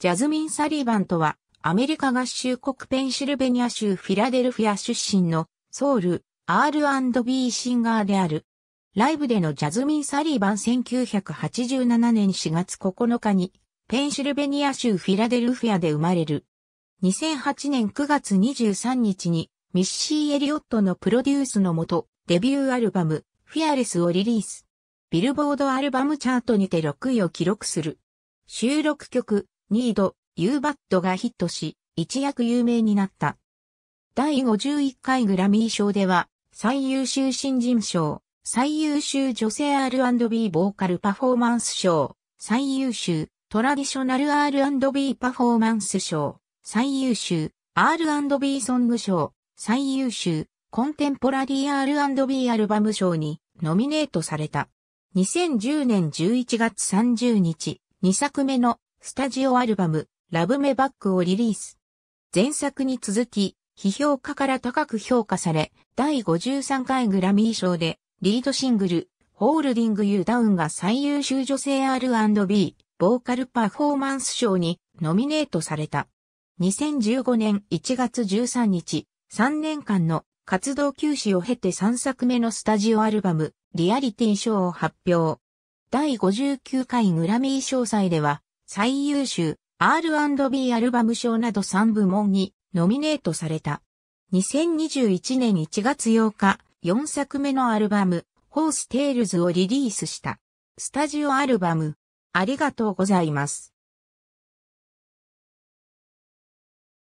ジャズミン・サリバンとは、アメリカ合衆国ペンシルベニア州フィラデルフィア出身のソウル R&B シンガーである。ライブでのジャズミン・サリバン1987年4月9日にペンシルベニア州フィラデルフィアで生まれる。2008年9月23日にミッシー・エリオットのプロデュースのもとデビューアルバムフィアレスをリリース。ビルボードアルバムチャートにて6位を記録する。収録曲ニード、ユーバットがヒットし、一躍有名になった。第51回グラミー賞では、最優秀新人賞、最優秀女性 R&B ボーカルパフォーマンス賞、最優秀トラディショナル R&B パフォーマンス賞、最優秀 R&B ソング賞、最優秀コンテンポラリー R&B アルバム賞にノミネートされた。2010年11月30日、2作目のスタジオアルバム、ラブメバックをリリース。前作に続き、批評家から高く評価され、第53回グラミー賞で、リードシングル、ホールディング・ユー・ダウンが最優秀女性 R&B、ボーカルパフォーマンス賞にノミネートされた。2015年1月13日、3年間の活動休止を経て3作目のスタジオアルバム、リアリティ賞を発表。第59回グラミー賞祭では、最優秀 R&B アルバム賞など3部門にノミネートされた。2021年1月8日、4作目のアルバム、ホーステールズをリリースした。スタジオアルバム、ありがとうございます。